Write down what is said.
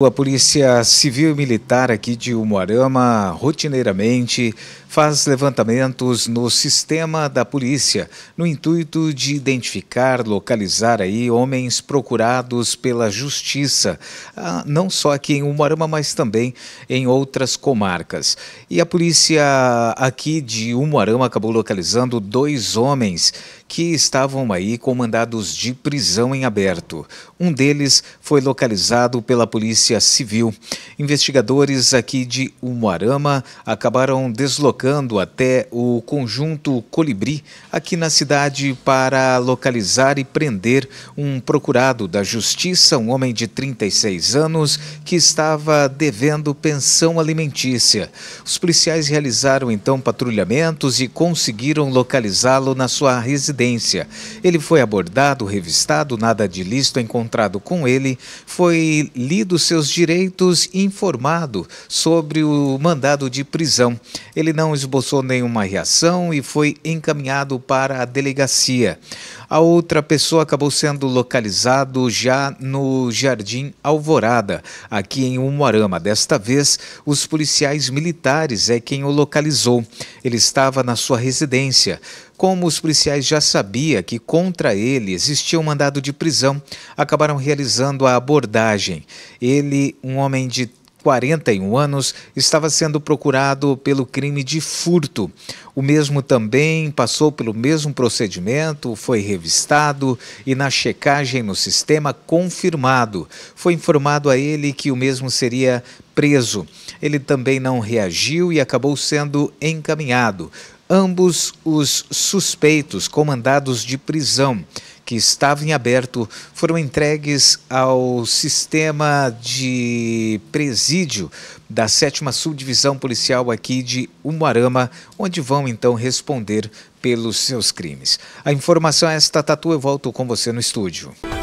A Polícia Civil e Militar aqui de Umuarama rotineiramente faz levantamentos no sistema da polícia no intuito de identificar, localizar aí homens procurados pela justiça, ah, não só aqui em Umuarama, mas também em outras comarcas. E a polícia aqui de Umuarama acabou localizando dois homens que estavam aí com mandados de prisão em aberto. Um deles foi localizado pela Polícia Civil. Investigadores aqui de Umuarama acabaram deslocando até o conjunto Colibri, aqui na cidade, para localizar e prender um procurado da Justiça, um homem de 36 anos, que estava devendo pensão alimentícia. Os policiais realizaram então patrulhamentos e conseguiram localizá-lo na sua residência ele foi abordado, revistado, nada de lícito encontrado com ele, foi lido seus direitos e informado sobre o mandado de prisão. Ele não esboçou nenhuma reação e foi encaminhado para a delegacia. A outra pessoa acabou sendo localizado já no Jardim Alvorada, aqui em Umuarama. Desta vez, os policiais militares é quem o localizou. Ele estava na sua residência. Como os policiais já sabiam que contra ele existia um mandado de prisão, acabaram realizando a abordagem. Ele, um homem de 41 anos, estava sendo procurado pelo crime de furto. O mesmo também passou pelo mesmo procedimento, foi revistado e, na checagem no sistema, confirmado. Foi informado a ele que o mesmo seria preso. Ele também não reagiu e acabou sendo encaminhado. Ambos os suspeitos comandados de prisão que estava em aberto foram entregues ao sistema de presídio da sétima Subdivisão Policial aqui de Umuarama, onde vão então responder pelos seus crimes. A informação é esta, Tatu, eu volto com você no estúdio.